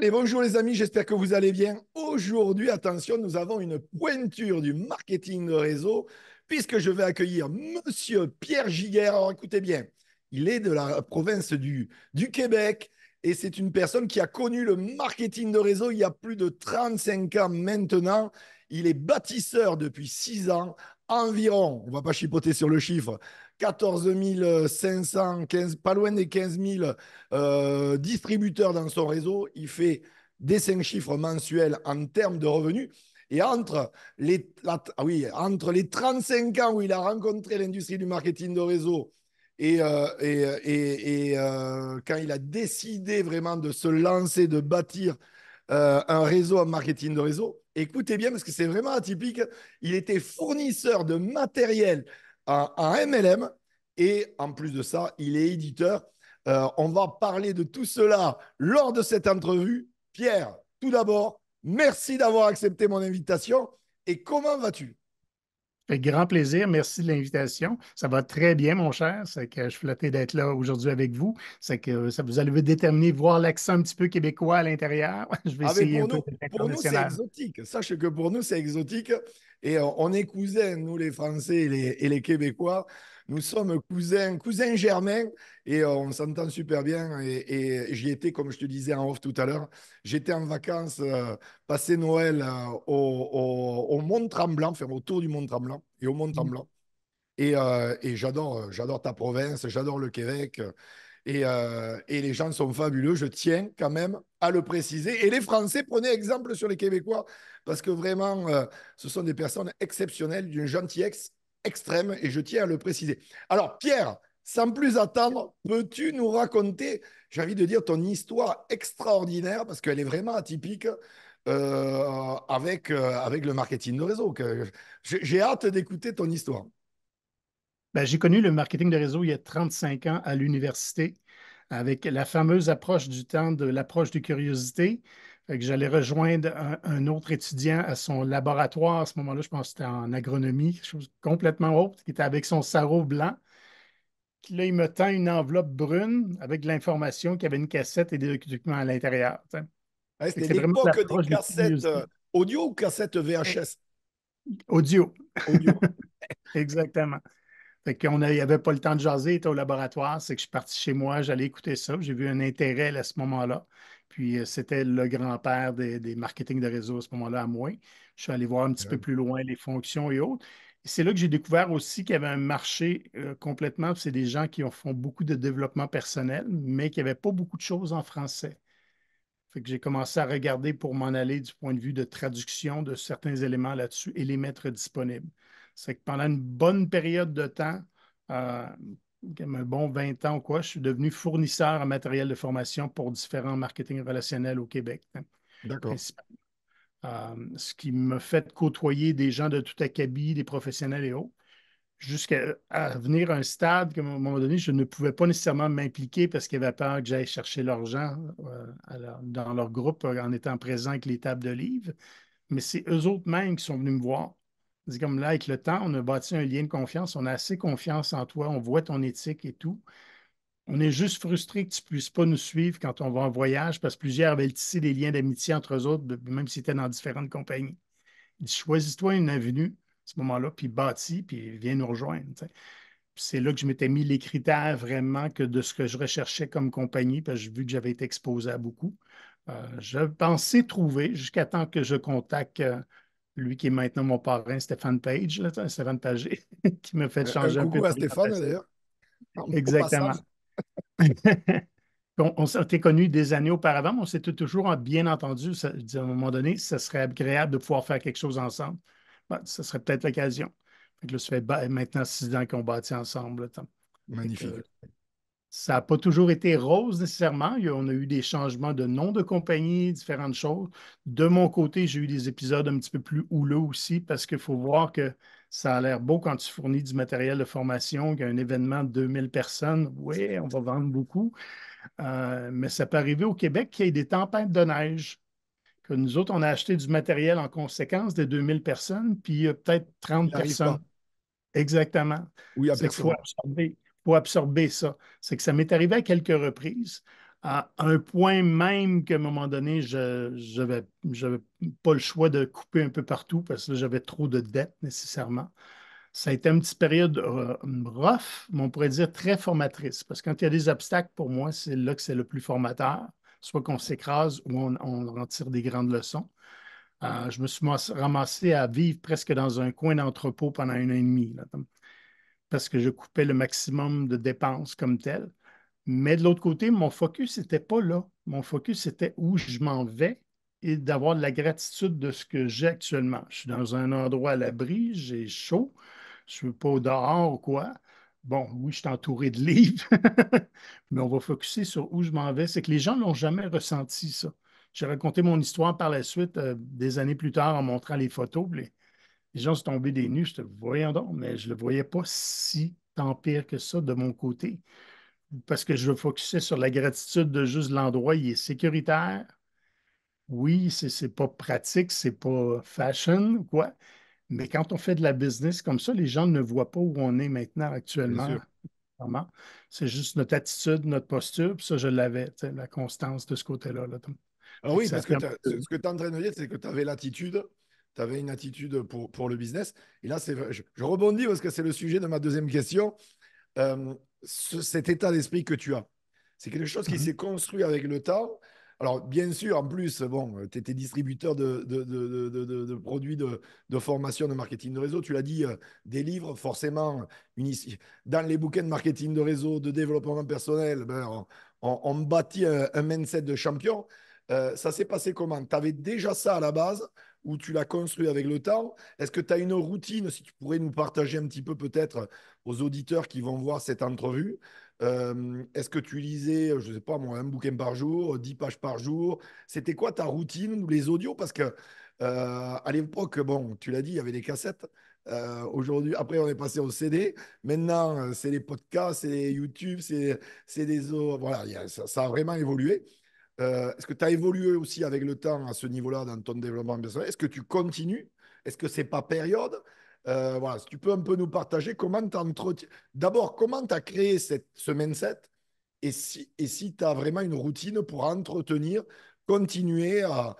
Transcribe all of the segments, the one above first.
Allez, bonjour les amis, j'espère que vous allez bien. Aujourd'hui, attention, nous avons une pointure du marketing de réseau puisque je vais accueillir monsieur Pierre Giguère. Alors écoutez bien, il est de la province du, du Québec et c'est une personne qui a connu le marketing de réseau il y a plus de 35 ans maintenant. Il est bâtisseur depuis 6 ans environ, on ne va pas chipoter sur le chiffre, 14 500, pas loin des 15 000 euh, distributeurs dans son réseau. Il fait des cinq chiffres mensuels en termes de revenus. Et entre les, ah oui, entre les 35 ans où il a rencontré l'industrie du marketing de réseau et, euh, et, et, et euh, quand il a décidé vraiment de se lancer, de bâtir un réseau en marketing de réseau, écoutez bien parce que c'est vraiment atypique, il était fournisseur de matériel un, MLM. Et en plus de ça, il est éditeur. Euh, on va parler de tout cela lors de cette entrevue. Pierre, tout d'abord, merci d'avoir accepté mon invitation. Et comment vas-tu un grand plaisir. Merci de l'invitation. Ça va très bien, mon cher. C'est que je suis flatté d'être là aujourd'hui avec vous. C'est que ça, vous allez déterminer, voir l'accent un petit peu québécois à l'intérieur. Je vais ah, essayer pour, un nous, peu pour nous, c'est exotique. Sache que pour nous, c'est exotique. Et euh, on est cousins, nous, les Français et les Québécois. Nous sommes cousins, cousins germains et euh, on s'entend super bien. Et, j'y étais, comme je te disais en off tout à l'heure, j'étais en vacances, euh, passé Noël euh, au, Mont-Tremblant, enfin autour du Mont-Tremblant et au Mont-Tremblant. Mmh. Et, j'adore, j'adore ta province, j'adore le Québec. Et, les gens sont fabuleux. Je tiens quand même à le préciser. Et les Français, prenez exemple sur les Québécois, parce que vraiment, ce sont des personnes exceptionnelles, d'une gentillesse extrême et je tiens à le préciser. Alors, Pierre, sans plus attendre, peux-tu nous raconter, j'ai envie de dire, ton histoire extraordinaire parce qu'elle est vraiment atypique euh, avec, euh, avec le marketing de réseau. J'ai hâte d'écouter ton histoire. Ben, j'ai connu le marketing de réseau il y a 35 ans à l'université avec la fameuse approche du temps de l'approche de curiosité j'allais rejoindre un, autre étudiant à son laboratoire. À ce moment-là, je pense que c'était en agronomie, quelque chose complètement autre. qui était avec son sarrau blanc. là, il me tend une enveloppe brune avec l'information l'information y avait une cassette et des documents à l'intérieur. c'était l'époque des cassettes euh, audio ou cassettes VHS? Eh, audio. Exactement. Fait qu'on avait pas le temps de jaser, Il était au laboratoire, c'est que je suis parti chez moi, j'allais écouter ça, j'ai vu un intérêt à ce moment-là. Puis euh, c'était le grand-père des, marketing de réseau à ce moment-là, à moi. Je suis allé voir un petit peu plus loin les fonctions et autres. C'est là que j'ai découvert aussi qu'il y avait un marché euh, complètement. C'est des gens qui font beaucoup de développement personnel, mais qui n'avaient pas beaucoup de choses en français. Fait que j'ai commencé à regarder pour m'en aller du point de vue de traduction de certains éléments là-dessus et les mettre disponibles. C'est que pendant une bonne période de temps, euh, un bon 20 ans, ou quoi, je suis devenu fournisseur en matériel de formation pour différents marketing relationnels au Québec. Hein, D'accord. Euh, ce qui m'a fait côtoyer des gens de tout acabit, des professionnels et autres, jusqu'à venir à un stade qu'à un moment donné, je ne pouvais pas nécessairement m'impliquer parce qu'il y avait peur que j'aille chercher l'argent euh, dans leur groupe en étant présent avec les tables de livres. Mais c'est eux autres mêmes qui sont venus me voir c'est comme là, avec le temps, on a bâti un lien de confiance, on a assez confiance en toi, on voit ton éthique et tout. On est juste frustré que tu ne puisses pas nous suivre quand on va en voyage parce que plusieurs avaient tissé des liens d'amitié entre eux autres, même tu étaient dans différentes compagnies. Il Choisis-toi une avenue à ce moment-là, puis bâtis, puis viens nous rejoindre. C'est là que je m'étais mis les critères vraiment que de ce que je recherchais comme compagnie, parce que vu que j'avais été exposé à beaucoup. Euh, je pensais trouver jusqu'à temps que je contacte. Euh, lui qui est maintenant mon parrain, Stéphane Page, Stéphane Page, qui me fait changer un, un peu. à Stéphane, d'ailleurs. Exactement. on, s'était connus des années auparavant, mais on s'était toujours bien entendu. à un moment donné, ça serait agréable de pouvoir faire quelque chose ensemble. Ce ça serait peut-être l'occasion. maintenant six ans qu'on bâtit ensemble. Magnifique. Euh, ça n'a pas toujours été rose nécessairement. on a eu des changements de nom de compagnie, différentes choses. De mon côté, j'ai eu des épisodes un petit peu plus houleux aussi parce qu'il faut voir que ça a l'air beau quand tu fournis du matériel de formation, qu'il y a un événement de 2000 personnes. Oui, on va vendre beaucoup. Euh, mais ça peut arriver au Québec qu'il y ait des tempêtes de neige. Que nous autres, on a acheté du matériel en conséquence des 2000 personnes, puis il y a peut-être 30 personnes. Exactement. Oui, avec 30 pour absorber ça. C'est que ça m'est arrivé à quelques reprises, à un point même qu'à un moment donné, je n'avais pas le choix de couper un peu partout parce que j'avais trop de dettes nécessairement. Ça a été une petite période euh, rough, mais on pourrait dire très formatrice, parce que quand il y a des obstacles, pour moi, c'est là que c'est le plus formateur, soit qu'on s'écrase ou on, en tire des grandes leçons. Euh, je me suis ramassé à vivre presque dans un coin d'entrepôt pendant un an et demi. Là parce que je coupais le maximum de dépenses comme tel. Mais de l'autre côté, mon focus n'était pas là. Mon focus c'était où je m'en vais et d'avoir de la gratitude de ce que j'ai actuellement. Je suis dans un endroit à l'abri, j'ai chaud, je ne suis pas dehors ou quoi. Bon, oui, je suis entouré de livres, mais on va focuser sur où je m'en vais. C'est que les gens n'ont jamais ressenti ça. J'ai raconté mon histoire par la suite, euh, des années plus tard, en montrant les photos les gens sont tombés des nues. Je te voyais donc, mais je ne le voyais pas si tant pire que ça de mon côté. Parce que je focusais sur la gratitude de juste l'endroit. Il est sécuritaire. Oui, ce n'est pas pratique, c'est pas fashion quoi. Mais quand on fait de la business comme ça, les gens ne voient pas où on est maintenant actuellement. C'est juste notre attitude, notre posture. ça, je l'avais, la constance de ce côté-là. Là. Ah oui, parce que, ce que tu es en train c'est que tu avais l'attitude, tu avais une attitude pour, pour, le business. Et là, je, rebondis parce que c'est le sujet de ma deuxième question. Euh, cet état d'esprit que tu as, c'est quelque chose qui mhm. s'est construit avec le temps. Alors, bien sûr, en plus, bon, tu étais distributeur de, de, de, produits de, formation de marketing de réseau. Tu l'as dit, euh, des livres, forcément, dans les bouquins de marketing de réseau, de développement personnel, ben, on, bâtit un, mindset de champion. Euh, ça s'est passé comment Tu avais déjà ça à la base ou tu l'as construit avec le temps. Est-ce que tu as une routine, si tu pourrais nous partager un petit peu peut-être aux auditeurs qui vont voir cette entrevue euh, Est-ce que tu lisais, je ne sais pas moi, un bouquin par jour, dix pages par jour C'était quoi ta routine ou les audios Parce que euh, à l'époque, bon, tu l'as dit, il y avait des cassettes. Euh, aujourd'hui, après, on est passé au CD. Maintenant, c'est les podcasts, c'est YouTube, c'est des. Voilà, ça, a vraiment évolué. Euh, est-ce que tu as évolué aussi avec le temps à ce niveau-là dans ton développement personnel Est-ce que tu continues Est-ce que n'est pas période euh, voilà, si tu peux un peu nous partager comment tu D'abord, comment tu as créé cette, ce mindset et si, et tu as vraiment une routine pour entretenir, continuer à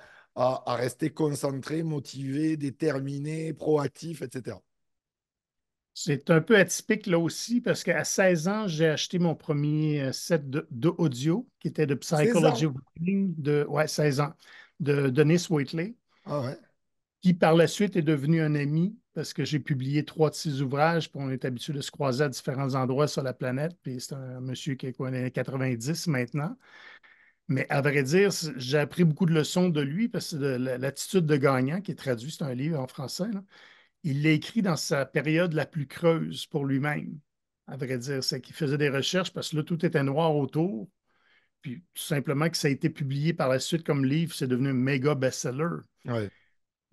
rester concentré, motivé, déterminé, proactif, etc. C'est un peu atypique là aussi parce qu'à 16 ans, j'ai acheté mon premier euh, set de, qui était de Psychology de ouais, 16 ans de ah Qui par la suite est devenu un ami parce que j'ai publié trois de ses ouvrages, puis on est habitué de se croiser à différents endroits sur la planète, puis c'est un monsieur qui est quoi, 90 maintenant. Mais à vrai dire, j'ai appris beaucoup de leçons de lui, parce que l'attitude de gagnant, qui est traduit, c'est un livre en français, il l'a écrit dans sa période la plus creuse pour lui-même, à vrai dire. C'est qu'il faisait des recherches parce que là, tout était noir autour. Puis tout simplement que ça a été publié par la suite comme livre, c'est devenu un méga best-seller.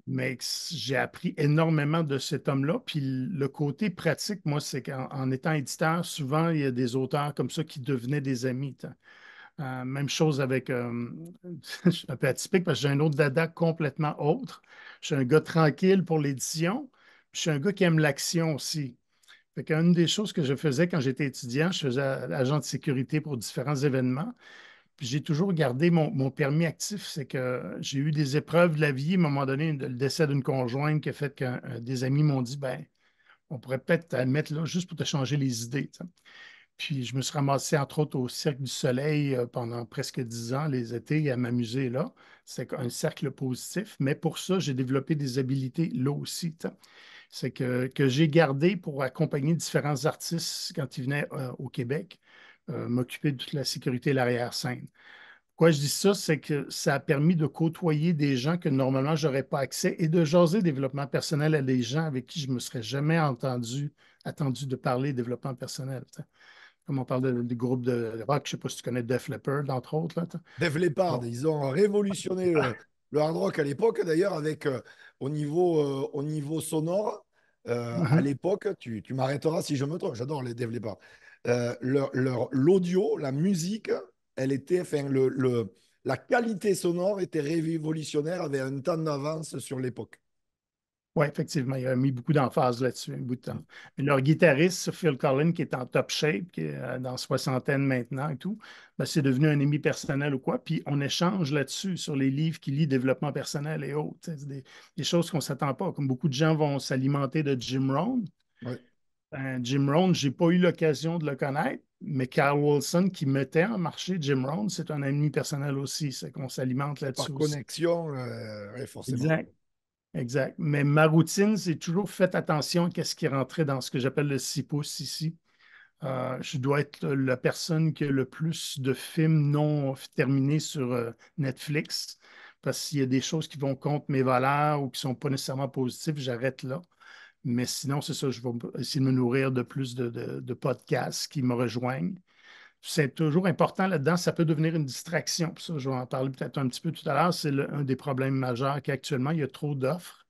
Mais j'ai appris énormément de cet homme-là. Puis le côté pratique, moi, c'est qu'en étant éditeur, souvent, il y a des auteurs comme ça qui devenaient des amis. Euh, même chose avec. Euh, je suis un peu atypique parce que j'ai un autre dada complètement autre. Je suis un gars tranquille pour l'édition, je suis un gars qui aime l'action aussi. Fait qu'une des choses que je faisais quand j'étais étudiant, je faisais agent de sécurité pour différents événements. Puis j'ai toujours gardé mon, permis actif. C'est que j'ai eu des épreuves de la vie. À un moment donné, le décès d'une conjointe qui a fait que euh, des amis m'ont dit ben, on pourrait peut-être te mettre là juste pour te changer les idées. Puis je me suis ramassé, entre autres, au Cercle du Soleil euh, pendant presque dix ans, les étés, à m'amuser là. C'est un cercle positif. Mais pour ça, j'ai développé des habilités là aussi c'est que, j'ai gardé pour accompagner différents artistes quand ils venaient euh, au Québec, euh, m'occuper de toute la sécurité et l'arrière-scène. Pourquoi je dis ça, c'est que ça a permis de côtoyer des gens que normalement je n'aurais pas accès et de jaser développement personnel à des gens avec qui je ne me serais jamais entendu, attendu de parler développement personnel. Comme on parle des groupes de rock, je ne sais pas si tu connais Def Leppard, entre autres. Def Leppard, ils ont révolutionné le, euh, le hard rock à l'époque, d'ailleurs, avec euh, au, niveau, euh, au niveau sonore, euh, à mm-hmm. l'époque, tu, tu m'arrêteras si je me trompe, j'adore les développeurs. L'audio, la musique, elle était, enfin, le, le, la qualité sonore était révolutionnaire, avait un temps d'avance sur l'époque. Oui, effectivement, il a mis beaucoup d'emphase là-dessus, un bout de temps. leur guitariste, Phil Collins, qui est en top shape, qui est euh, dans soixantaine maintenant et tout, ben, c'est devenu un ennemi personnel ou quoi. Puis on échange là-dessus, sur les livres qui lit, développement personnel et autres. C'est des, choses qu'on ne s'attend pas. Comme beaucoup de gens vont s'alimenter de Jim Rohn. Ben, Jim Rohn, je n'ai pas eu l'occasion de le connaître, mais Carl Wilson, qui mettait en marché Jim Rohn, c'est un ennemi personnel aussi. C'est qu'on s'alimente là-dessus. Par connexion, euh, forcément. Exact. Exact. Mais ma routine, c'est toujours faites attention à ce qui est rentré dans ce que j'appelle le 6 pouces ici. Euh, je dois être la personne qui a le plus de films non terminés sur euh, Netflix. Parce qu'il y a des choses qui vont contre mes valeurs ou qui ne sont pas nécessairement positives, j'arrête là. Mais sinon, c'est ça, je vais essayer de me nourrir de plus de podcasts qui me rejoignent c'est toujours important là-dedans, ça peut devenir une distraction. ça, je vais en parler peut-être un petit peu tout à l'heure. C'est un des problèmes majeurs qu'actuellement, il y a trop d'offres.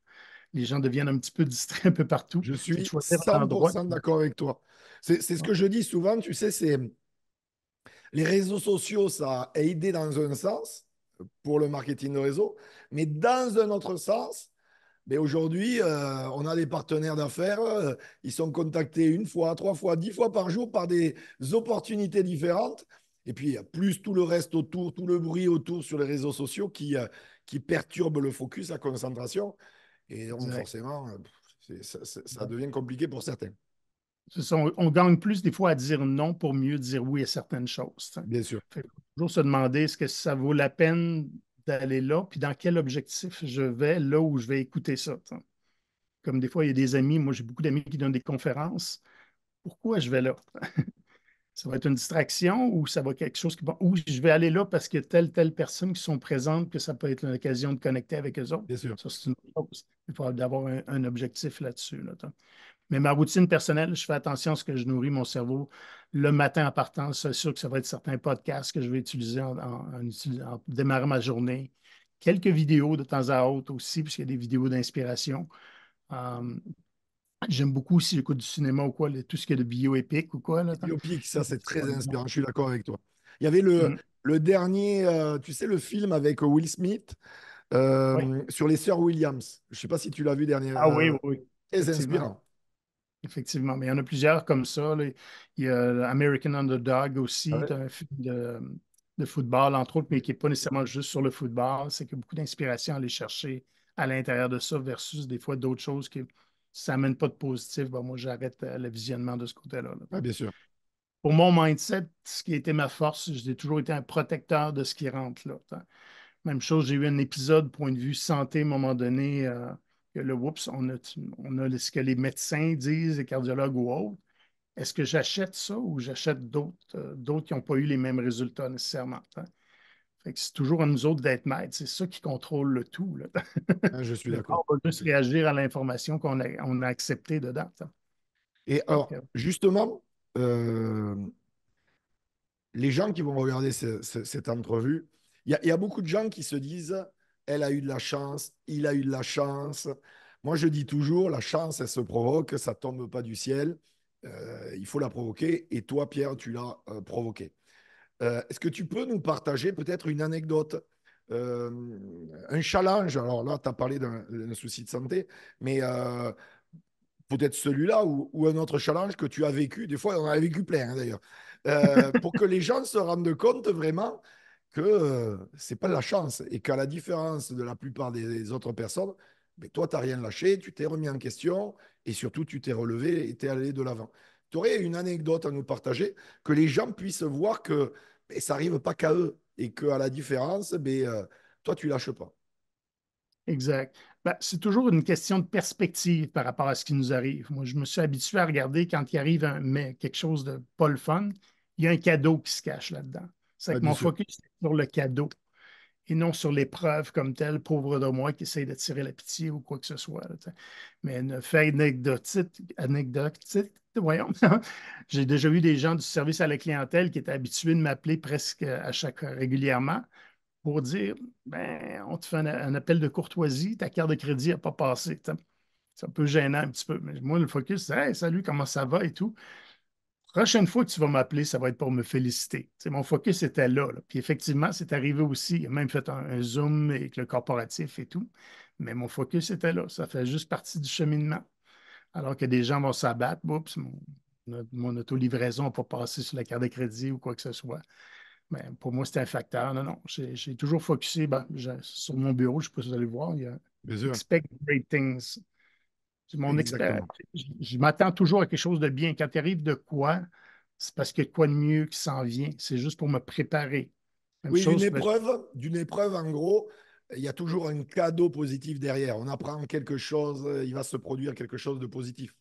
Les gens deviennent un petit peu distraits un peu partout. Je suis 100% d'accord avec toi. C'est ce que je dis souvent, tu sais, c'est les réseaux sociaux, ça a aidé dans un sens pour le marketing de réseau, mais dans un autre sens, mais aujourd'hui, euh, on a des partenaires d'affaires, euh, ils sont contactés une fois, trois fois, dix fois par jour par des opportunités différentes. Et puis, il y a plus tout le reste autour, tout le bruit autour sur les réseaux sociaux qui, euh, qui perturbe le focus, la concentration. Et donc, forcément, ça, devient compliqué pour certains. On, on, gagne plus des fois à dire non pour mieux dire oui à certaines choses. Bien sûr. faut toujours se demander est-ce que ça vaut la peine d'aller là, puis dans quel objectif je vais, là où je vais écouter ça. Comme des fois, il y a des amis, moi j'ai beaucoup d'amis qui donnent des conférences. Pourquoi je vais là? ça va être une distraction ou ça va être quelque chose qui. ou je vais aller là parce que telle, telle personne qui sont présentes, que ça peut être l'occasion de connecter avec eux autres. Bien sûr. Ça, c'est une chose. Il faut avoir un, objectif là-dessus. là dessus mais ma routine personnelle, je fais attention à ce que je nourris mon cerveau le matin en partant. C'est sûr que ça va être certains podcasts que je vais utiliser en, démarrant ma journée. Quelques vidéos de temps à autre aussi, puisqu'il y a des vidéos d'inspiration. Hum, j'aime beaucoup aussi j'écoute du cinéma ou quoi, tout ce qui est de bio-épique ou quoi. Bio-épique, ça c'est très inspirant, je suis d'accord avec toi. Il y avait le, hum. dernier, euh, tu sais, le film avec Will Smith euh, sur les sœurs Williams. Je ne sais pas si tu l'as vu dernièrement. Ah euh, oui, oui. Très inspirant. Effectivement, mais il y en a plusieurs comme ça. Il y a American Underdog aussi, ah un film de, football, entre autres, mais qui n'est pas nécessairement juste sur le football. C'est qu'il y a beaucoup d'inspiration à aller chercher à l'intérieur de ça versus des fois d'autres choses qui ça n'amène pas de positif. moi, j'arrête euh, le visionnement de ce côté-là. Ah, bien sûr. Pour mon mindset, ce qui a été ma force, j'ai toujours été un protecteur de ce qui rentre là. Même chose, j'ai eu un épisode point de vue santé à un moment donné. Euh, que le whoops », on a, ce que les médecins disent, les cardiologues ou autres. Est-ce que j'achète ça ou j'achète d'autres, euh, d'autres qui n'ont pas eu les mêmes résultats nécessairement? Hein? c'est toujours à nous autres d'être maîtres. C'est ça qui contrôle le tout. Ah, je suis d'accord. On va juste réagir à l'information qu'on a, on a acceptée dedans. Hein. Et alors, justement, euh, les gens qui vont regarder cette entrevue, il y, a beaucoup de gens qui se disent elle a eu de la chance, il a eu de la chance. Moi, je dis toujours, la chance, elle se provoque, ça ne tombe pas du ciel. Euh, il faut la provoquer. Et toi, Pierre, tu l'as euh, provoquée. Euh, est-ce que tu peux nous partager peut-être une anecdote, un challenge Alors là, tu as parlé d'un souci de santé, mais peut-être celui-là ou, un autre challenge que tu as vécu. Des fois, on en a vécu plein hein, d'ailleurs. pour que les gens se rendent compte vraiment que euh, c'est pas de la chance et qu'à la différence de la plupart des autres personnes, mais ben, toi, tu n'as rien lâché, tu t'es remis en question et surtout, tu t'es relevé et tu es allé de l'avant. Tu aurais une anecdote à nous partager, que les gens puissent voir que ben, ça n'arrive pas qu'à eux et qu'à la différence, mais, ben, euh, toi, tu lâches pas. Exact. c'est toujours une question de perspective par rapport à ce qui nous arrive. Moi, je me suis habitué à regarder quand il arrive un quelque chose de pas le fun, il y a un cadeau qui se cache là-dedans. C'est ah, mon focus est sur le cadeau et non sur l'épreuve comme telle, pauvre de moi qui essaye tirer la pitié ou quoi que ce soit. Mais une fait anecdotique, anecdotique voyons, j'ai déjà eu des gens du service à la clientèle qui étaient habitués de m'appeler presque à chaque régulièrement pour dire ben, on te fait un, appel de courtoisie, ta carte de crédit n'a pas passé. C'est un peu gênant un petit peu. Mais moi, le focus, c'est salut, comment ça va et tout prochaine fois que tu vas m'appeler, ça va être pour me féliciter. mon focus était là, Puis effectivement, c'est arrivé aussi. Il a même fait un, zoom avec le corporatif et tout. Mais mon focus était là. Ça fait juste partie du cheminement. Alors que des gens vont s'abattre, mon, mon auto-livraison pour passer sur la carte de crédit ou quoi que ce soit. Mais pour moi, c'était un facteur. Non, non. J'ai toujours focusé ben, sur mon bureau. Je peux sais vous allez voir. Il y a Expect Great c'est mon expérience. Je, m'attends toujours à quelque chose de bien. Quand tu arrives de quoi, c'est parce qu'il y a quoi de mieux qui s'en vient. C'est juste pour me préparer. oui, ben, épreuve, d'une épreuve, en gros, il y a toujours un cadeau positif derrière. On apprend quelque chose, euh, il va se produire quelque chose de positif.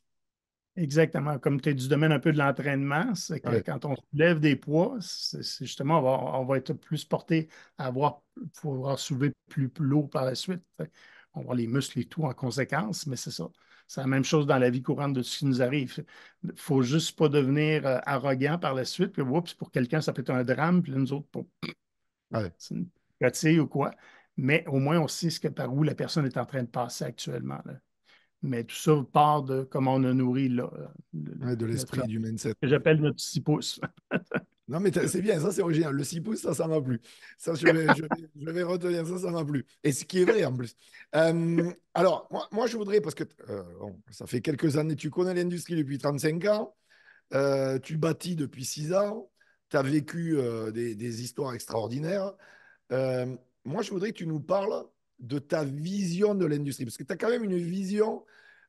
Exactement. Comme tu es du domaine un peu de l'entraînement, c'est que quand on lève des poids, c'est, justement, on va, être plus porté à avoir, pouvoir soulever plus, plus lourd par la suite. On va les muscles et tout en conséquence, mais c'est ça. C'est la même chose dans la vie courante de ce qui nous arrive. Il ne faut juste pas devenir euh, arrogant par la suite, puis pour quelqu'un, ça peut être un drame, puis nous autres, pour... c'est une gâtille ou quoi. Mais au moins, on sait ce par où la personne est en train de passer actuellement. Mais tout ça part de comment on a nourri euh, de l'esprit du mindset. J'appelle notre six pouce Non, mais c'est bien, ça c'est original. Le 6 pouces, ça, ça m'a plu. Ça, je vais, retenir, ça, ça m'a plu. Et ce qui est vrai en plus. Euh, alors, moi, je voudrais, parce que euh, ça fait quelques années, tu connais l'industrie depuis 35 ans, euh, tu bâtis depuis 6 ans, tu as vécu des, des, histoires extraordinaires. moi, je voudrais que tu nous parles de ta vision de l'industrie, parce que tu as quand même une vision,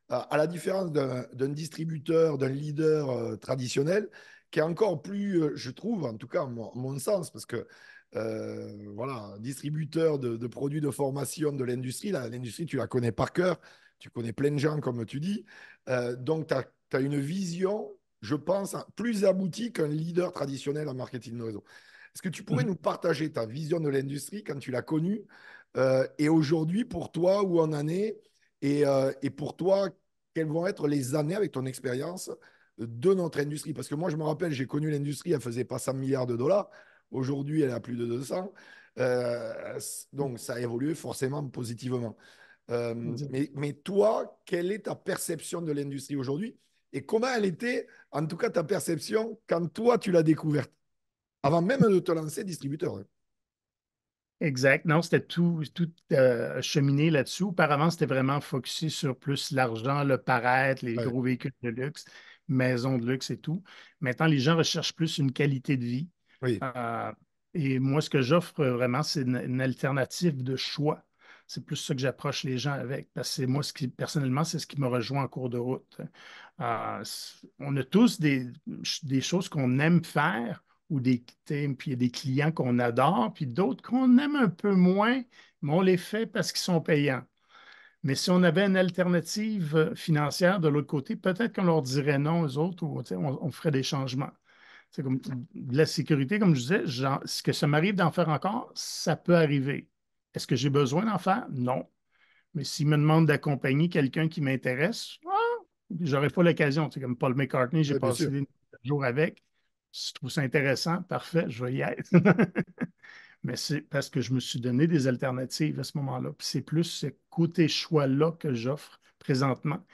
à la différence d'un distributeur, d'un leader traditionnel, qui est encore plus, euh, je trouve, en tout cas, mon, sens, parce que euh, voilà, distributeur de, produits de formation de l'industrie, l'industrie, tu la connais par cœur, tu connais plein de gens, comme tu dis. Euh, donc, tu as, une vision, je pense, hein, plus aboutie qu'un leader traditionnel en marketing de réseau. Est-ce que tu pourrais mmh. nous partager ta vision de l'industrie quand tu l'as connue et aujourd'hui pour toi où en année et, et, pour toi, quelles vont être les années avec ton expérience de notre industrie. Parce que moi, je me rappelle, j'ai connu l'industrie, elle faisait pas 100 milliards de dollars. Aujourd'hui, elle a plus de 200. Euh, donc, ça a évolué forcément positivement. Euh, mais, toi, quelle est ta perception de l'industrie aujourd'hui et comment elle était, en tout cas ta perception, quand toi, tu l'as découverte, avant même de te lancer distributeur hein. Exact. Non, c'était tout, tout euh, cheminé là dessus Auparavant, c'était vraiment focusé sur plus l'argent, le paraître, les gros véhicules de luxe maison de luxe et tout. Maintenant, les gens recherchent plus une qualité de vie. Euh, et moi, ce que j'offre euh, vraiment, c'est une, alternative de choix. C'est plus ce que j'approche les gens avec. Parce que moi, ce qui, personnellement, c'est ce qui me rejoint en cours de route. Euh, on a tous des, choses qu'on aime faire ou des, puis des clients qu'on adore, puis d'autres qu'on aime un peu moins, mais on les fait parce qu'ils sont payants. Mais si on avait une alternative euh, financière de l'autre côté, peut-être qu'on leur dirait non, aux autres, ou on, ferait des changements. C'est comme la sécurité, comme je disais, ce que ça m'arrive d'en faire encore, ça peut arriver. Est-ce que j'ai besoin d'en faire? Non. Mais s'ils me demandent d'accompagner quelqu'un qui m'intéresse, ah, j'aurais pas l'occasion. C'est comme Paul McCartney, j'ai passé des jours avec. Si tu trouves ça intéressant, parfait, je vais y être. mais c'est parce que je me suis donné des alternatives à ce moment-là. Puis c'est plus ce côté choix-là que j'offre présentement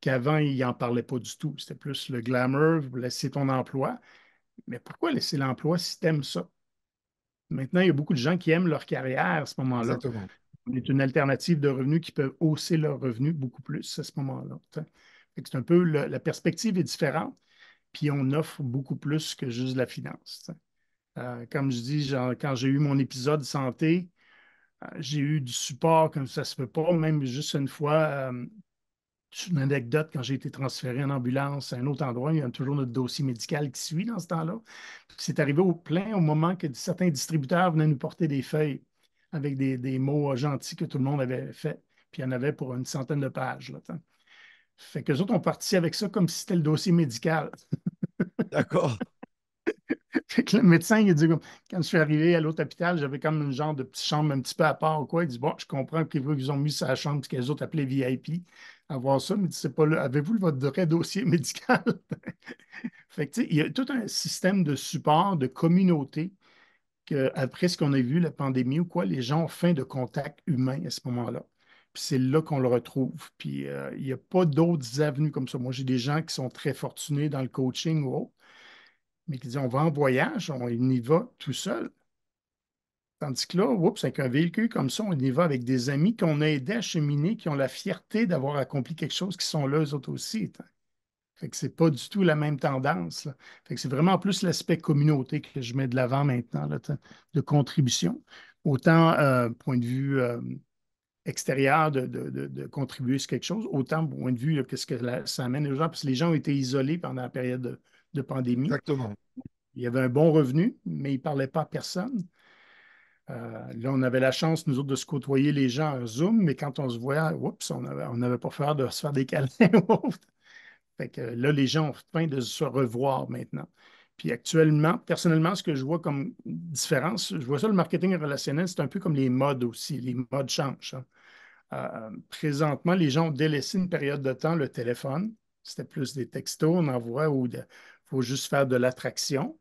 qu'avant, ils en parlait pas du tout. C'était plus le glamour, laisser ton emploi. Mais pourquoi laisser l'emploi si tu aimes ça? Maintenant, il y a beaucoup de gens qui aiment leur carrière à ce moment-là. C'est une alternative de revenus qui peut hausser leur revenu beaucoup plus à ce moment-là. C'est un peu la perspective est différente, puis on offre beaucoup plus que juste la finance. Euh, comme je dis, quand j'ai eu mon épisode santé, euh, j'ai eu du support comme ça se peut pas. Même juste une fois, euh, une anecdote, quand j'ai été transféré en ambulance à un autre endroit, il y a toujours notre dossier médical qui suit dans ce temps-là. C'est arrivé au plein au moment que certains distributeurs venaient nous porter des feuilles avec des, mots gentils que tout le monde avait fait. Puis il y en avait pour une centaine de pages. Là, fait que les autres ont parti avec ça comme si c'était le dossier médical. D'accord le médecin, il dit, quand je suis arrivé à l'autre hôpital, j'avais comme une genre de petite chambre un petit peu à part ou quoi. Il dit, bon, je comprends qu'ils ont mis sa chambre, parce qu'ils ont autres appelaient VIP, voir ça, mais c'est pas là. Avez-vous votre vrai dossier médical? fait il y a tout un système de support, de communauté, qu'après ce qu'on a vu, la pandémie ou quoi, les gens ont faim de contact humain à ce moment-là. Puis c'est là qu'on le retrouve. Puis euh, il n'y a pas d'autres avenues comme ça. Moi, j'ai des gens qui sont très fortunés dans le coaching ou autre mais qui dit on va en voyage, on y va tout seul. Tandis que là, oups, avec un véhicule comme ça, on y va avec des amis qu'on a aidés à cheminer, qui ont la fierté d'avoir accompli quelque chose, qui sont là eux autres aussi. Fait que c'est pas du tout la même tendance. c'est vraiment plus l'aspect communauté que je mets de l'avant maintenant, de contribution. Autant euh, point de vue euh, extérieur de, contribuer sur quelque chose, autant point de vue qu'est-ce que ça amène aux gens, parce que les gens ont été isolés pendant la période de de pandémie. Exactement. Il y avait un bon revenu, mais il ne parlait pas à personne. Euh, là, on avait la chance, nous autres, de se côtoyer les gens en Zoom, mais quand on se voyait, oups, on n'avait pas peur de se faire des câlins Fait que là, les gens ont faim de se revoir maintenant. Puis actuellement, personnellement, ce que je vois comme différence, je vois ça, le marketing relationnel, c'est un peu comme les modes aussi. Les modes changent. Hein. Euh, présentement, les gens ont délaissé une période de temps le téléphone. C'était plus des textos, on envoie ou de, faut juste faire de l'attraction.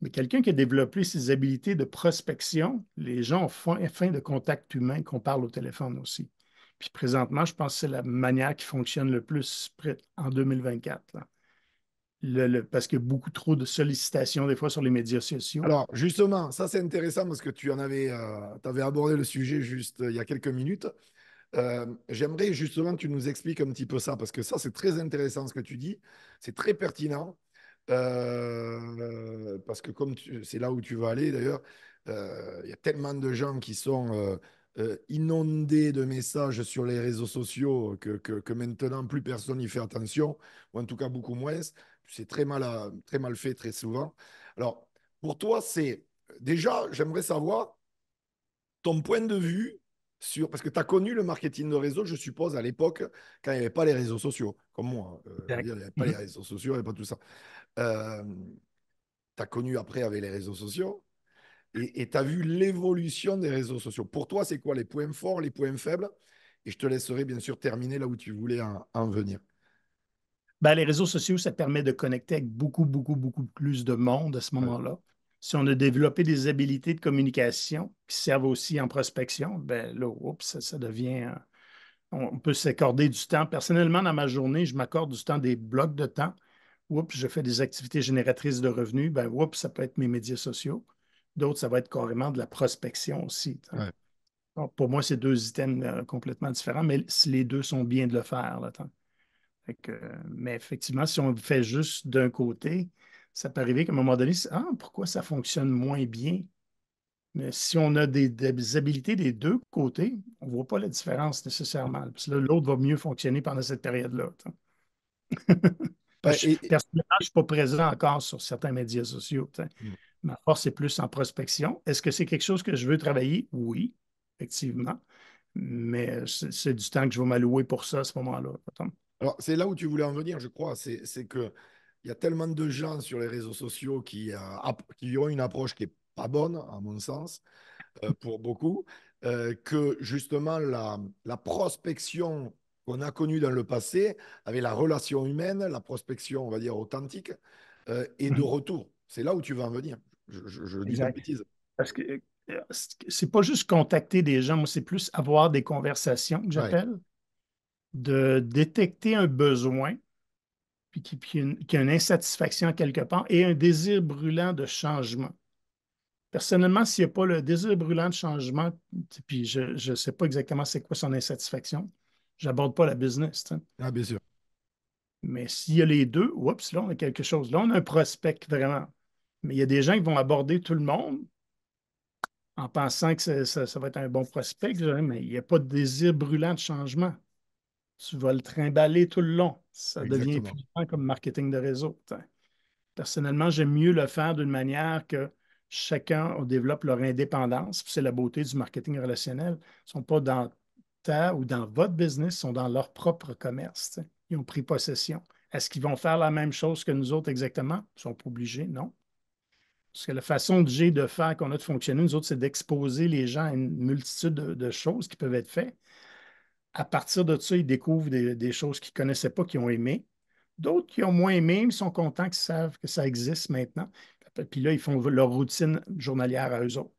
Mais quelqu'un qui a développé ses habiletés de prospection, les gens ont fin de contact humain qu'on parle au téléphone aussi. Puis présentement, je pense que c'est la manière qui fonctionne le plus en 2024. parce que beaucoup trop de sollicitations des fois sur les médias sociaux. Alors justement, ça c'est intéressant parce que tu en avais, euh, abordé le sujet juste euh, il y a quelques minutes. Euh, j'aimerais justement que tu nous expliques un petit peu ça parce que ça c'est très intéressant ce que tu dis, c'est très pertinent. Euh, parce que comme c'est là où tu vas aller d'ailleurs, euh, il y a tellement de gens qui sont euh, inondés de messages sur les réseaux sociaux que, maintenant plus personne n'y fait attention, ou en tout cas beaucoup moins. C'est très mal, très mal fait très souvent. Alors, pour toi, c'est déjà, j'aimerais savoir ton point de vue sur, parce que tu as connu le marketing de réseau, je suppose, à l'époque, quand il n'y avait pas les réseaux sociaux, comme moi. Hein. il n'y avait pas les réseaux sociaux, il n'y avait pas tout ça. Euh, tu as connu après avec les réseaux sociaux et tu as vu l'évolution des réseaux sociaux. Pour toi, c'est quoi les points forts, les points faibles Et je te laisserai bien sûr terminer là où tu voulais en, venir. Ben, les réseaux sociaux, ça permet de connecter avec beaucoup, beaucoup, beaucoup plus de monde à ce moment-là. Si on a développé des habilités de communication qui servent aussi en prospection, ben là, ça devient. Euh, on peut s'accorder du temps. Personnellement, dans ma journée, je m'accorde du temps, des blocs de temps je fais des activités génératrices de revenus, ben, oups, ça peut être mes médias sociaux. D'autres, ça va être carrément de la prospection aussi. pour moi, c'est deux items euh, complètement différents, mais si les deux sont bien de le faire. mais effectivement, si on fait juste d'un côté, ça peut arriver qu'à un moment donné, ah, pourquoi ça fonctionne moins bien? Mais si on a des, habilités des deux côtés, on ne voit pas la différence nécessairement. Parce l'autre va mieux fonctionner pendant cette période-là. personnellement, je ne suis pas présent encore sur certains médias sociaux. Hmm. Ma force est plus en prospection. Est-ce que c'est quelque chose que je veux travailler? Oui, effectivement. Mais c'est du temps que je vais m'allouer pour ça à ce moment-là. Alors, c'est là où tu voulais en venir, je crois. C'est que il y a tellement de gens sur les réseaux sociaux qui, euh, ont une approche qui n'est pas bonne, à mon sens, euh, pour beaucoup, euh, que justement la, la prospection qu'on a connu dans le passé avec la relation humaine, la prospection, on va dire, authentique euh, et de mhm. retour. C'est là où tu vas en venir. Je, je, dis Parce que euh, c'est pas juste contacter des gens, c'est plus avoir des conversations que j'appelle, de détecter un besoin, puis qu'il y, a une insatisfaction quelque part et un désir brûlant de changement. Personnellement, s'il n'y a pas le désir brûlant de changement, puis je ne sais pas exactement c'est quoi son insatisfaction, j'aborde pas la business. Ah, bien sûr. Mais s'il y a les deux, oups, là, on a quelque chose. Là, on a un prospect vraiment. Mais il y a des gens qui vont aborder tout le monde en pensant que ça, va être un bon prospect, mais il n'y a pas de désir brûlant de changement. Tu vas le trimballer tout le long. Ça devient important comme marketing de réseau. Personnellement, j'aime mieux le faire d'une manière que chacun développe leur indépendance. C'est la beauté du marketing relationnel. Ils ne sont pas dans ou dans votre business sont dans leur propre commerce. Ils ont pris possession. Est-ce qu'ils vont faire la même chose que nous autres exactement? Ils ne sont pas obligés, non. Parce que la façon que de faire, qu'on a de fonctionner, nous autres, c'est d'exposer les gens à une multitude de, choses qui peuvent être faites. À partir de ça, ils découvrent des, choses qu'ils ne connaissaient pas, qu'ils ont aimées. D'autres qui ont moins aimé, ils sont contents qu'ils savent que ça existe maintenant. Puis là, ils font leur routine journalière à eux autres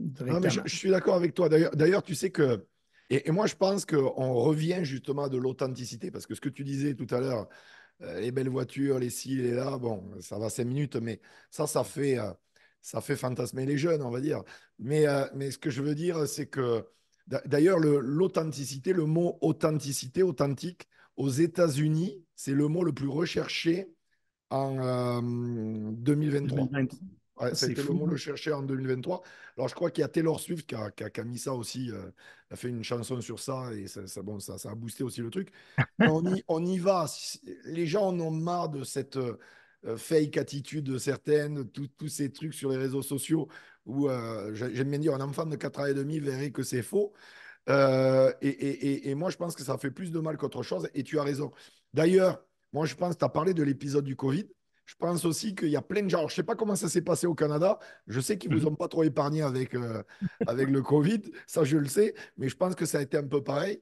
je, suis d'accord avec toi. D'ailleurs, tu sais que. Et, moi, je pense qu'on revient justement de l'authenticité, parce que ce que tu disais tout à l'heure, euh, les belles voitures, les cils et là, bon, ça va cinq minutes, mais ça, ça fait, euh, ça fait fantasmer les jeunes, on va dire. Mais, euh, mais ce que je veux dire, c'est que. D'ailleurs, l'authenticité, le, mot authenticité, authentique, aux États-Unis, c'est le mot le plus recherché en 2023. C'était ça a été le mot le chercher en 2023. Alors, je crois qu'il y a Taylor Swift qui a, mis ça aussi. Euh, a fait une chanson sur ça et ça, bon, ça, ça a boosté aussi le truc. on, y, on y va. Les gens en ont marre de cette euh, euh, fake attitude de certaines, tous ces trucs sur les réseaux sociaux où j'aime bien dire un enfant de 4 ans et demi verrait que c'est faux. Et, et, moi, je pense que ça fait plus de mal qu'autre chose et tu as raison. D'ailleurs, moi, je pense, tu as parlé de l'épisode du Covid. Je pense aussi qu'il y a plein de gens. je ne sais pas comment ça s'est passé au Canada. Je sais qu'ils ne vous mhm. ont pas trop épargné avec, euh, avec le Covid. Ça, je le sais. Mais je pense que ça a été un peu pareil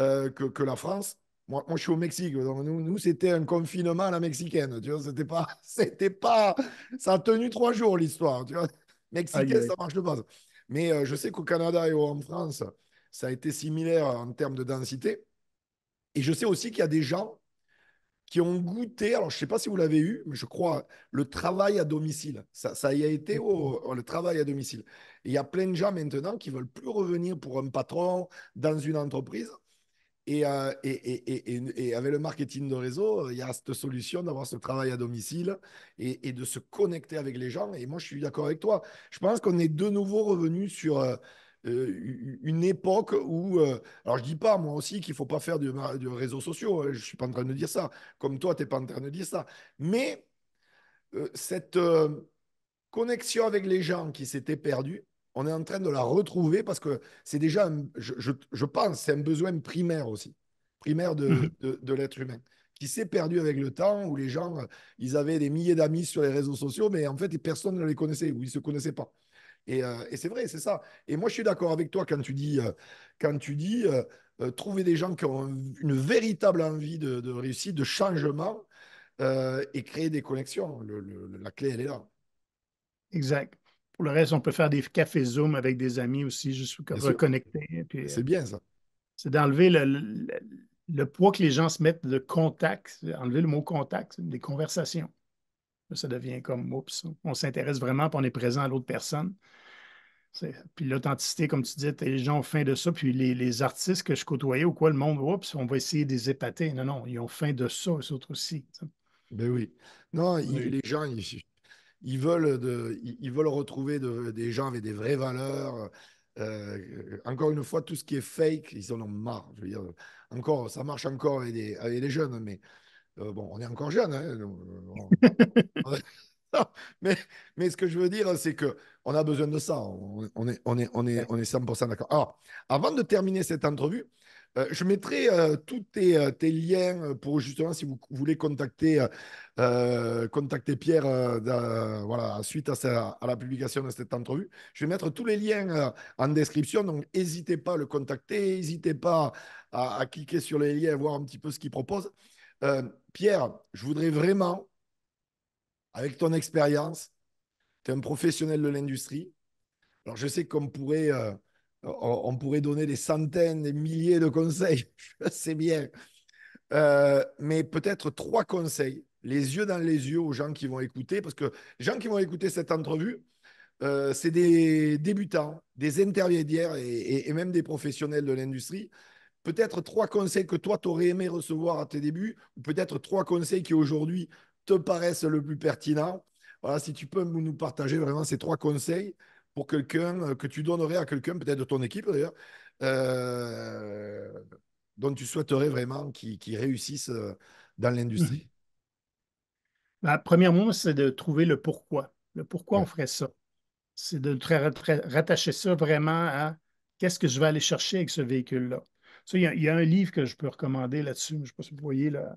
euh, que, la France. Moi, moi, je suis au Mexique. nous, c'était un confinement à la mexicaine. Tu vois, c'était pas, c'était pas. Ça a tenu trois jours l'histoire. Tu vois, mexicaine, ça marche de base. Mais euh, je sais qu'au Canada et en France, ça a été similaire en termes de densité. Et je sais aussi qu'il y a des gens qui ont goûté, alors je ne sais pas si vous l'avez eu, mais je crois, le travail à domicile. Ça, y a été le travail à domicile. Il y a plein de gens maintenant qui ne veulent plus revenir pour un patron dans une entreprise. Et, euh, avec le marketing de réseau, euh, il y a cette solution d'avoir ce travail à domicile et, de se connecter avec les gens. Et moi, je suis d'accord avec toi. Je pense qu'on est de nouveau revenu sur... Euh, euh, une époque où. Euh, alors, je dis pas, moi aussi, qu'il faut pas faire de, réseaux sociaux. Hein, je suis pas en train de dire ça. Comme toi, tu n'es pas en train de dire ça. Mais euh, cette connexion avec les gens qui s'était perdue, on est en train de la retrouver parce que c'est déjà, je, pense, c'est un besoin primaire aussi, primaire mmh. de, de l'être humain qui s'est perdu avec le temps, où les gens, ils avaient des milliers d'amis sur les réseaux sociaux, mais en fait, personne ne les connaissait, ou ils ne se connaissaient pas. Euh, et, c'est vrai, c'est ça. Et moi, je suis d'accord avec toi quand tu dis, euh, quand tu dis euh, trouver des gens qui ont une véritable envie de, de réussite, de changement et créer des connexions. la clé, elle est là. Exact. Pour le reste, on peut faire des cafés Zoom avec des amis aussi, juste pour reconnecter. C'est bien ça. C'est d'enlever le, le, poids que les gens se mettent de contact, enlever le mot contact, des conversations. Ça devient comme, oups, on s'intéresse vraiment, on est présent à l'autre personne. Puis l'authenticité, comme tu dis, les gens ont faim de ça. Puis les, artistes que je côtoyais ou quoi, le monde, oups, oh, on va essayer de les épater. Non, non, ils ont faim de ça, eux autres aussi. Ben oui. Non, les gens, ils, veulent, ils veulent retrouver des gens avec des vraies valeurs. Euh, encore une fois, tout ce qui est fake, ils en ont marre. encore, ça marche encore avec, les jeunes, mais euh, bon, on est encore jeunes. Hein, euh, mais, mais ce que je veux dire, c'est qu'on a besoin de ça. On, est, on, est, on, est, 100% d'accord. Alors, avant de terminer cette entrevue, euh, je mettrai euh, tous tes, euh, tes, liens pour justement, si vous voulez contacter, contacter Pierre voilà, suite à, à, la publication de cette entrevue, je vais mettre tous les liens en description. Donc, n'hésitez pas à le contacter, n'hésitez pas à, à, cliquer sur les liens, voir un petit peu ce qu'il propose. Pierre, je voudrais vraiment avec ton expérience, tu es un professionnel de l'industrie. Alors, je sais qu'on pourrait, euh, pourrait donner des centaines, des milliers de conseils, C'est bien, euh, mais peut-être trois conseils, les yeux dans les yeux aux gens qui vont écouter, parce que les gens qui vont écouter cette entrevue, euh, c'est des débutants, des intermédiaires et, et même des professionnels de l'industrie. Peut-être trois conseils que toi, tu aurais aimé recevoir à tes débuts, ou peut-être trois conseils qui aujourd'hui te paraissent le plus pertinent. Voilà, si tu peux nous partager vraiment ces trois conseils pour quelqu'un euh, que tu donnerais à quelqu'un, peut-être de ton équipe d'ailleurs, euh, dont tu souhaiterais vraiment qu'il réussissent réussisse euh, dans l'industrie. première, mmh. bah, premièrement, c'est de trouver le pourquoi. Le pourquoi on ferait ça. C'est de rattacher ça vraiment à qu'est-ce que je vais aller chercher avec ce véhicule-là. Il y, y, a un livre que je peux recommander là-dessus. Je ne sais pas si vous voyez là,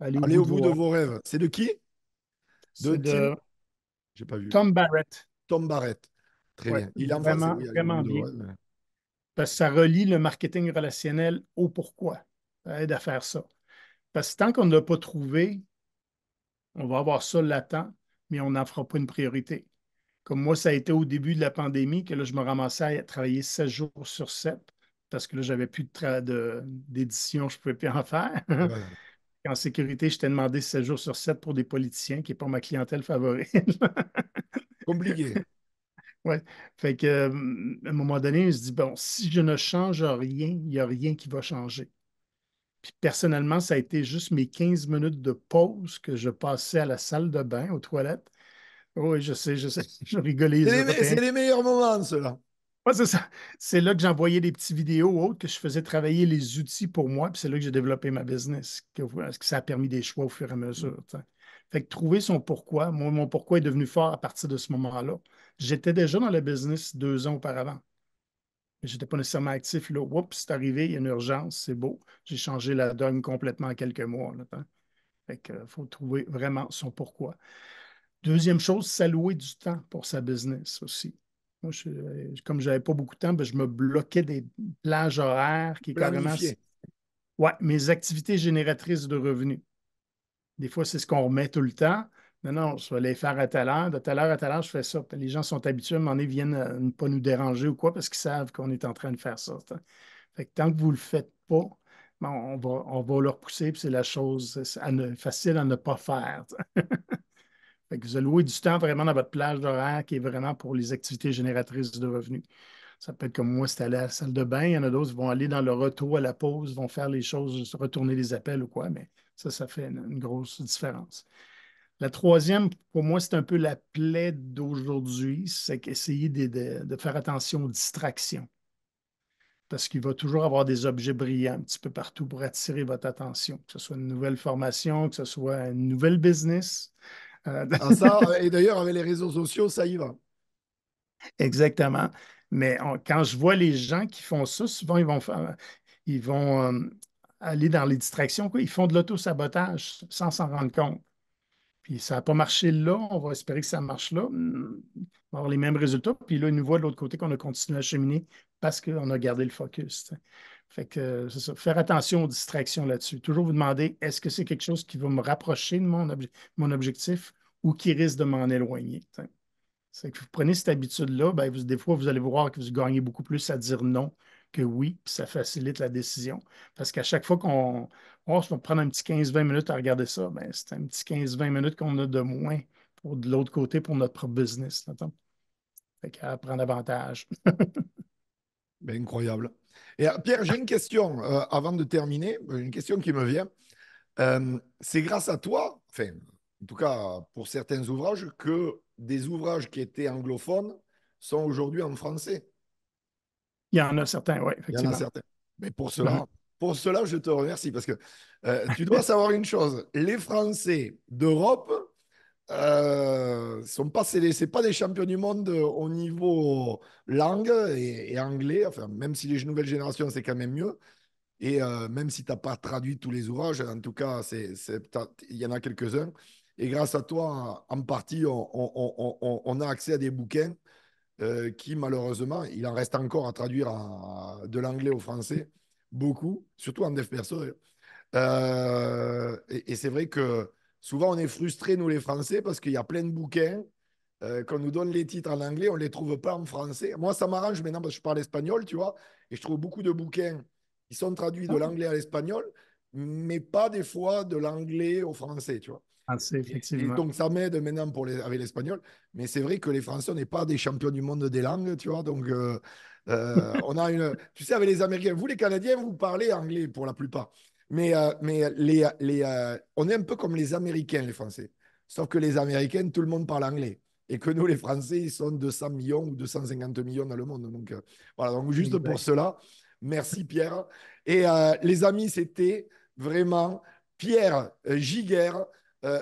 Allez, au bout, de, vos rêves. C'est de qui De, Tom Barrett. Tom Barrett. Très bien. Il est vraiment, bien. Parce que ça relie le marketing relationnel au pourquoi. Ça aide faire ça. Parce que tant qu'on ne l'a pas trouvé, on va avoir ça latent, mais on n'en fera pas une priorité. Comme moi, ça a été au début de la pandémie que là, je me ramassais à travailler 16 jours sur 7 parce que là, j'avais plus d'édition, de, d'édition, je ne pouvais plus en faire. en sécurité, je t'ai demandé 7 jours sur 7 pour des politiciens, qui n'est pas ma clientèle favorite. Compliqué. Oui. Fait que, hum, à un moment donné, je se dit, bon, si je ne change rien, il n'y a rien qui va changer. Puis personnellement, ça a été juste mes 15 minutes de pause que je passais à la salle de bain, aux toilettes. Oh oui, je sais, je sais, je rigolais. C'est les, meilleurs moments, de cela c'est là que j'envoyais des petites vidéos autres, que je faisais travailler les outils pour moi, puis c'est là que j'ai développé ma business, que, que ça a permis des choix au fur et à mesure. Fait que trouver son pourquoi, mon pourquoi est devenu fort à partir de ce moment-là. J'étais déjà dans le business deux ans auparavant. Mais je n'étais pas nécessairement actif. Là, oups, c'est arrivé, il y a une urgence, c'est beau. J'ai changé la donne complètement en quelques mois. Il faut trouver vraiment son pourquoi. Deuxième chose, s'allouer du temps pour sa business aussi. Moi, je, euh, comme j'avais pas beaucoup de temps, ben, je me bloquais des plages horaires qui carrément. Oui, mes activités génératrices de revenus. Des fois, c'est ce qu'on remet tout le temps. Non, non, je vais les faire à telle heure. De à heure à telle heure, je fais ça. Les gens sont habitués, à un moment donné, viennent euh, ne pas nous déranger ou quoi, parce qu'ils savent qu'on est en train de faire ça. Fait que tant que vous ne le faites pas, ben, on, va, on va puis c'est la chose facile à ne pas faire. que vous allouez du temps vraiment dans votre plage d'horaire qui est vraiment pour les activités génératrices de revenus. Ça peut être comme moi, c'est aller à la salle de bain. Il y en a d'autres qui vont aller dans le retour à la pause, vont faire les choses, retourner les appels ou quoi, mais ça, ça fait une, grosse différence. La troisième, pour moi, c'est un peu la plaie d'aujourd'hui, c'est qu'essayer de, faire attention aux distractions. Parce qu'il va toujours avoir des objets brillants un petit peu partout pour attirer votre attention, que ce soit une nouvelle formation, que ce soit un nouvel business, euh, et d'ailleurs, avec les réseaux sociaux, ça y va. Exactement. Mais quand je vois les gens qui font ça, souvent, ils vont, euh, ils vont euh, aller dans les distractions. Ils font de l'auto-sabotage sans s'en rendre compte. Puis ça n'a pas marché là, on va espérer que ça marche là, hmm, On avoir les mêmes résultats. Puis là, ils nous voient de l'autre côté qu'on a continué à cheminer parce qu'on a gardé le focus. Fait que euh, c'est ça. Faire attention aux distractions là-dessus. Toujours vous demander est-ce que c'est quelque chose qui va me rapprocher de mon, objectif ou qui risque de m'en éloigner. C'est que vous prenez cette habitude-là, ben, des fois, vous allez voir que vous gagnez beaucoup plus à dire non que oui, puis ça facilite la décision. Parce qu'à chaque fois qu'on on, oh, on prend un petit 15-20 minutes à regarder ça, ben c'est un petit 15-20 minutes qu'on a de moins pour de l'autre côté pour notre propre business. Fait qu'à prendre avantage. Ben, incroyable. Et euh, Pierre, j'ai une question euh, avant de terminer, euh, une question qui me vient. c'est grâce à toi, enfin, en tout cas pour certains ouvrages, que des ouvrages qui étaient anglophones sont aujourd'hui en français. Il y en a certains, oui, effectivement. Il y en a certains. Mais pour cela, pour cela je te remercie parce que tu dois savoir une chose les Français d'Europe ne euh, sont pas, c'est pas des champions du monde au niveau langue et, anglais. Enfin, même si les nouvelles générations, c'est quand même mieux. Et euh, même si tu n'as pas traduit tous les ouvrages, en tout cas, il y en a quelques-uns. Et grâce à toi, en partie, on, a accès à des bouquins euh, qui, malheureusement, il en reste encore à traduire de l'anglais au français, beaucoup, surtout en dev perso. Hein. et c'est vrai que Souvent, on est frustrés, nous les Français, parce qu'il y a plein de bouquins. Euh, qu'on nous donne les titres en anglais, on ne les trouve pas en français. Moi, ça m'arrange maintenant parce que je parle espagnol, tu vois, et je trouve beaucoup de bouquins qui sont traduits de ah. l'anglais à l'espagnol, mais pas des fois de l'anglais au français, tu vois. Ah, effectivement. donc, ça m'aide maintenant pour les, avec l'espagnol. Mais c'est vrai que les Français, on n'est pas des champions du monde des langues, tu vois. Donc, euh, euh, on a une. Tu sais, avec les Américains, vous, les Canadiens, vous parlez anglais pour la plupart. Mais, euh, mais euh, euh, on est un peu comme les Américains, les Français. Sauf que les Américains, tout le monde parle anglais. Et que nous, les Français, ils sont 200 millions ou 250 millions dans le monde. Donc, voilà, donc juste pour ben. cela, merci Pierre. Et les amis, c'était vraiment Pierre Giguère.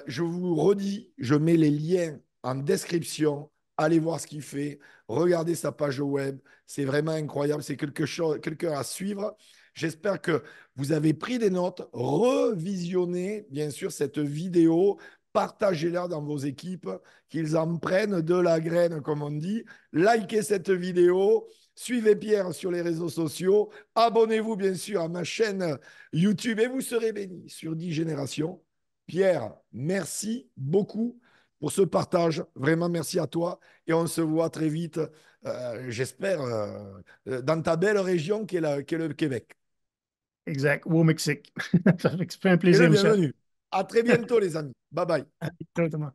je vous redis, je mets les liens en description allez voir ce qu'il fait, regardez sa page web, c'est vraiment incroyable, c'est quelque chose, quelqu'un à suivre. J'espère que vous avez pris des notes. Revisionnez, bien sûr, cette vidéo. Partagez-la dans vos équipes, qu'ils en prennent de la graine, comme on dit. Likez cette vidéo. Suivez Pierre sur les réseaux sociaux. Abonnez-vous, bien sûr, à ma chaîne YouTube et vous serez bénis sur 10 générations. Pierre, merci beaucoup pour ce partage. Vraiment, merci à toi. Et on se voit très vite, euh, j'espère, euh, dans ta belle région qui est le Québec. Exact. au Mexique. ça fait un plaisir, Michel. À très bientôt, les amis. Bye bye. Exactement.